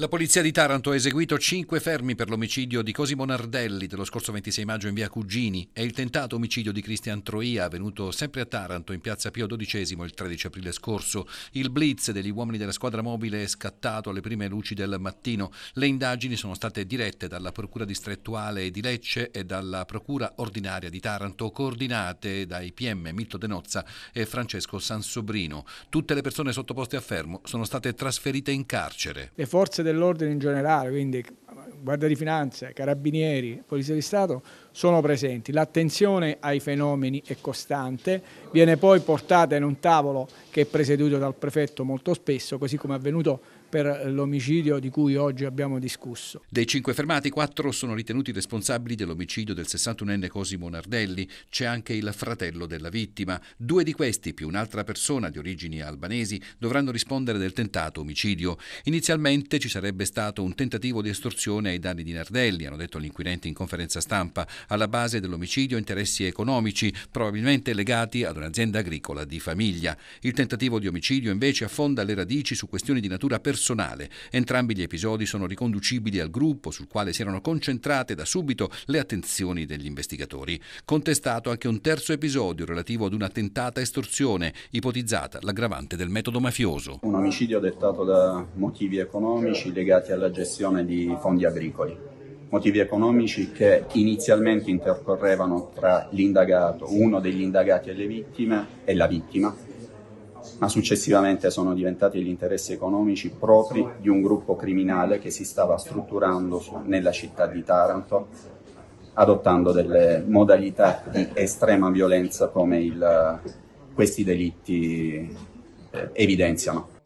La polizia di Taranto ha eseguito cinque fermi per l'omicidio di Cosimo Nardelli dello scorso 26 maggio in via Cugini e il tentato omicidio di Cristian Troia avvenuto sempre a Taranto in piazza Pio XII il 13 aprile scorso. Il blitz degli uomini della squadra mobile è scattato alle prime luci del mattino. Le indagini sono state dirette dalla Procura distrettuale di Lecce e dalla Procura ordinaria di Taranto, coordinate dai PM Milto De Nozza e Francesco Sansobrino. Tutte le persone sottoposte a fermo sono state trasferite in carcere. Le forze dell'ordine in generale, quindi Guardia di Finanza, Carabinieri, Polizia di Stato, sono presenti. L'attenzione ai fenomeni è costante, viene poi portata in un tavolo che è presieduto dal prefetto molto spesso, così come è avvenuto per l'omicidio di cui oggi abbiamo discusso. Dei cinque fermati, quattro sono ritenuti responsabili dell'omicidio del 61enne Cosimo Nardelli. C'è anche il fratello della vittima. Due di questi, più un'altra persona di origini albanesi, dovranno rispondere del tentato omicidio. Inizialmente ci sarebbe stato un tentativo di estorsione ai danni di Nardelli, hanno detto gli inquirenti in conferenza stampa alla base dell'omicidio interessi economici, probabilmente legati ad un'azienda agricola di famiglia. Il tentativo di omicidio invece affonda le radici su questioni di natura personale. Entrambi gli episodi sono riconducibili al gruppo sul quale si erano concentrate da subito le attenzioni degli investigatori. Contestato anche un terzo episodio relativo ad una tentata estorsione, ipotizzata l'aggravante del metodo mafioso. Un omicidio dettato da motivi economici legati alla gestione di fondi agricoli motivi economici che inizialmente intercorrevano tra l'indagato, uno degli indagati e le vittime, e la vittima, ma successivamente sono diventati gli interessi economici propri di un gruppo criminale che si stava strutturando nella città di Taranto, adottando delle modalità di estrema violenza come il, questi delitti eh, evidenziano.